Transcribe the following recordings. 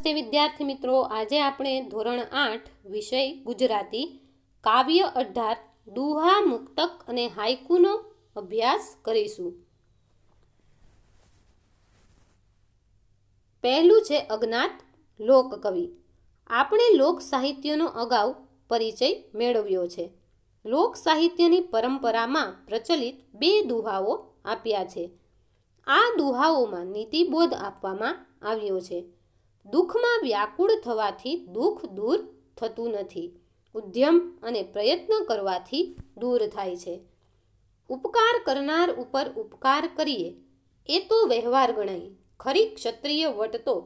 નમસ્તે વિદ્યાર્થી મિત્રો આજે આપણે ધોરણ આઠ વિષય ગુજરાતી કાવ્ય અઢાર દુહા મુક્તક અને હાઇકુનો અભ્યાસ કરીશું પહેલું છે અજ્ઞાત લોકકવિ આપણે લોક સાહિત્યનો અગાઉ પરિચય મેળવ્યો છે લોક સાહિત્યની પરંપરામાં પ્રચલિત બે દુહાઓ આપ્યા છે આ દુહાઓમાં નીતિબોધ આપવામાં આવ્યો છે દુઃખમાં વ્યાકુળ થવાથી દુઃખ દૂર થતું નથી ઉદ્યમ અને પ્રયત્ન કરવાથી દૂર થાય છે ઉપકાર કરનાર ઉપર ઉપકાર કરીએ એ તો વ્યવહાર ગણાય ખરી ક્ષત્રિય વટ તો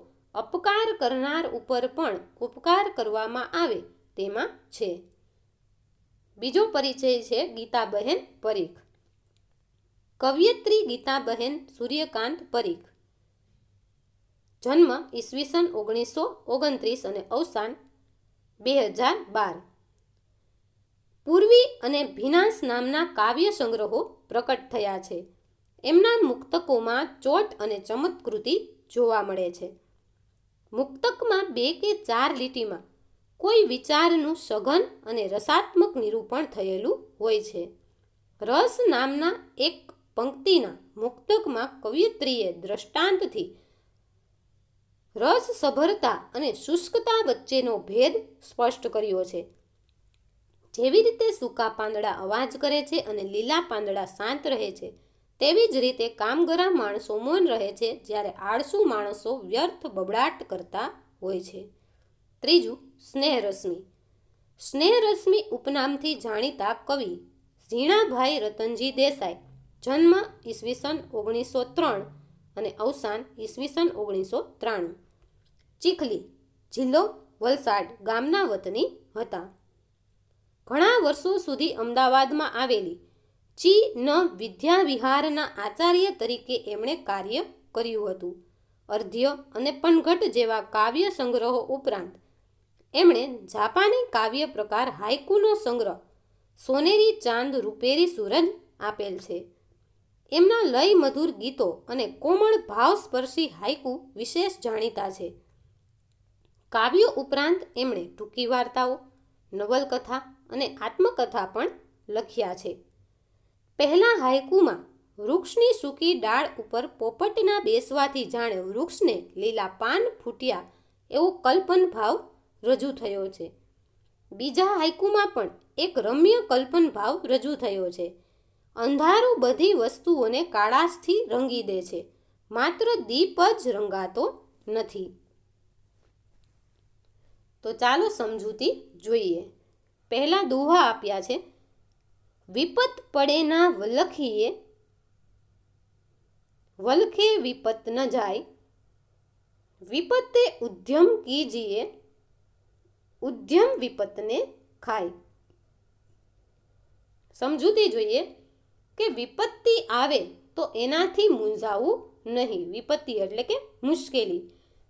અપકાર કરનાર ઉપર પણ ઉપકાર કરવામાં આવે તેમાં છે બીજો પરિચય છે ગીતાબહેન પરીખ કવિયત્રી ગીતાબહેન સૂર્યકાંત પરીખ જન્મ ઈસવીસન ઓગણીસો ઓગણત્રીસ અને અવસાન બે હજાર બાર પૂર્વી અને ભીનાંશ નામના કાવ્ય સંગ્રહો પ્રકટ થયા છે એમના મુક્તકોમાં ચોટ અને ચમત્કૃતિ જોવા મળે છે મુક્તકમાં બે કે ચાર લીટીમાં કોઈ વિચારનું સઘન અને રસાત્મક નિરૂપણ થયેલું હોય છે રસ નામના એક પંક્તિના મુક્તકમાં કવિયત્રીએ દ્રષ્ટાંતથી રસ સભરતા અને શુષ્કતા વચ્ચેનો ભેદ સ્પષ્ટ કર્યો છે જેવી રીતે સૂકા પાંદડા અવાજ કરે છે અને લીલા પાંદડા શાંત રહે છે તેવી જ રીતે કામગરા માણસો મૌન રહે છે જ્યારે આળસુ માણસો વ્યર્થ બબડાટ કરતા હોય છે ત્રીજું સ્નેહરશ્મિ સ્નેહરશ્મિ ઉપનામથી જાણીતા કવિ ઝીણાભાઈ રતનજી દેસાઈ જન્મ ઈસવીસન ઓગણીસો ત્રણ અને અવસાન ઈસવીસન ઓગણીસો ત્રાણું ચીખલી જિલ્લો વલસાડ ગામના વતની હતા ઘણા વર્ષો સુધી અમદાવાદમાં આવેલી ચી ન વિદ્યાવિહારના આચાર્ય તરીકે એમણે કાર્ય કર્યું હતું અર્ધ્ય અને પનઘટ જેવા કાવ્ય સંગ્રહો ઉપરાંત એમણે જાપાની કાવ્ય પ્રકાર હાઇકુનો સંગ્રહ સોનેરી ચાંદ રૂપેરી સૂરજ આપેલ છે એમના લય મધુર ગીતો અને કોમળ ભાવસ્પર્શી હાઇકુ વિશેષ જાણીતા છે કાવ્યો ઉપરાંત એમણે ટૂંકી વાર્તાઓ નવલકથા અને આત્મકથા પણ લખ્યા છે પહેલાં હાયકુમાં વૃક્ષની સૂકી ડાળ ઉપર પોપટના બેસવાથી જાણે વૃક્ષને લીલા પાન ફૂટ્યા એવો કલ્પન ભાવ રજૂ થયો છે બીજા હાયકુમાં પણ એક રમ્ય કલ્પન ભાવ રજૂ થયો છે અંધારું બધી વસ્તુઓને કાળાશથી રંગી દે છે માત્ર દીપ જ રંગાતો નથી તો ચાલો સમજૂતી જોઈએ પહેલાં દોહા આપ્યા છે વિપત પડે ના વલખીએ વલખે વિપત ન જાય વિપતે ઉદ્યમ કીજીએ ઉદ્યમ વિપત્તને ખાય સમજૂતી જોઈએ કે વિપત્તિ આવે તો એનાથી મૂંઝાવું નહીં વિપત્તિ એટલે કે મુશ્કેલી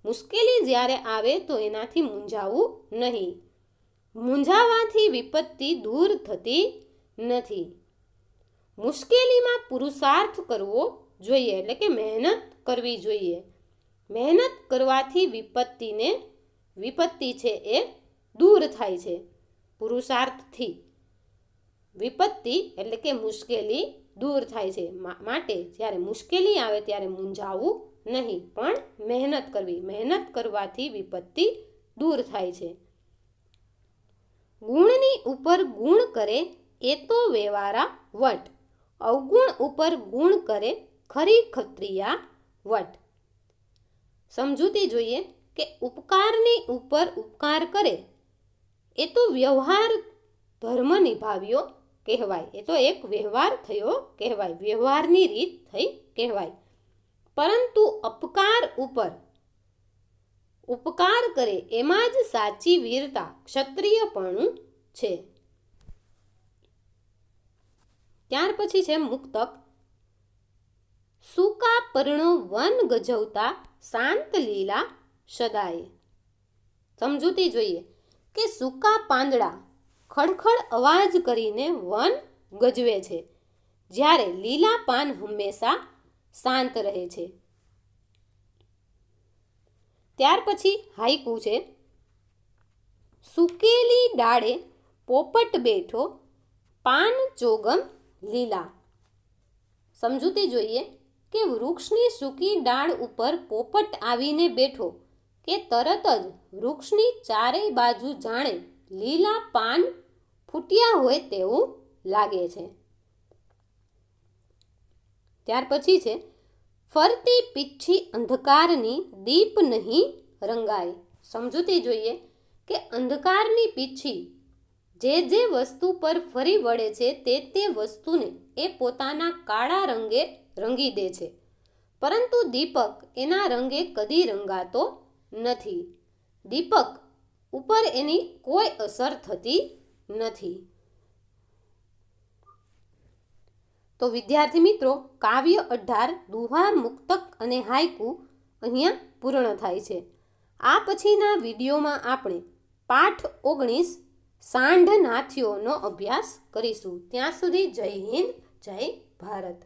મુશ્કેલી જ્યારે આવે તો એનાથી મૂંઝાવું નહીં મૂંઝાવાથી વિપત્તિ દૂર થતી નથી મુશ્કેલીમાં પુરુષાર્થ કરવો જોઈએ એટલે કે મહેનત કરવી જોઈએ મહેનત કરવાથી વિપત્તિને વિપત્તિ છે એ દૂર થાય છે પુરુષાર્થથી વિપત્તિ એટલે કે મુશ્કેલી દૂર થાય છે માટે જ્યારે મુશ્કેલી આવે ત્યારે મૂંઝાવું નહીં પણ મહેનત કરવી મહેનત કરવાથી વિપત્તિ દૂર થાય છે ગુણની ઉપર ગુણ કરે એ તો વેવારા વટ અવગુણ ઉપર ગુણ કરે ખરી ખત્રિયા વટ સમજૂતી જોઈએ કે ઉપકારની ઉપર ઉપકાર કરે એ તો વ્યવહાર ધર્મ નિભાવ્યો કહેવાય એ તો એક વ્યવહાર થયો કહેવાય વ્યવહારની રીત થઈ કહેવાય પરંતુ અપકાર ઉપર ઉપકાર કરે એમાં જ સાચી વીરતા ક્ષત્રિયપણું છે ત્યાર પછી છે મુક્તક સૂકા પર્ણો વન ગજવતા શાંત લીલા સદાય સમજૂતી જોઈએ કે સૂકા પાંદડા ખડખડ અવાજ કરીને વન ગજવે છે જ્યારે લીલા પાન હંમેશા શાંત રહે છે ત્યાર પછી હાઈકુ છે સુકેલી ડાળે પોપટ બેઠો પાન ચોગમ લીલા સમજૂતી જોઈએ કે વૃક્ષની સૂકી ડાળ ઉપર પોપટ આવીને બેઠો કે તરત જ વૃક્ષની ચારેય બાજુ જાણે લીલા પાન ફૂટ્યા હોય તેવું લાગે છે ત્યાર પછી છે ફરતી પીછી અંધકારની દીપ નહીં રંગાય સમજૂતી જોઈએ કે અંધકારની પીછી જે જે વસ્તુ પર ફરી વળે છે તે તે વસ્તુને એ પોતાના કાળા રંગે રંગી દે છે પરંતુ દીપક એના રંગે કદી રંગાતો નથી દીપક ઉપર એની કોઈ અસર થતી નથી તો વિદ્યાર્થી મિત્રો કાવ્ય અઢાર દુહા મુક્તક અને હાઈકુ અહીંયા પૂર્ણ થાય છે આ પછીના વિડીયોમાં આપણે પાઠ ઓગણીસ સાંઢ નાથીઓનો અભ્યાસ કરીશું ત્યાં સુધી જય હિન્દ જય ભારત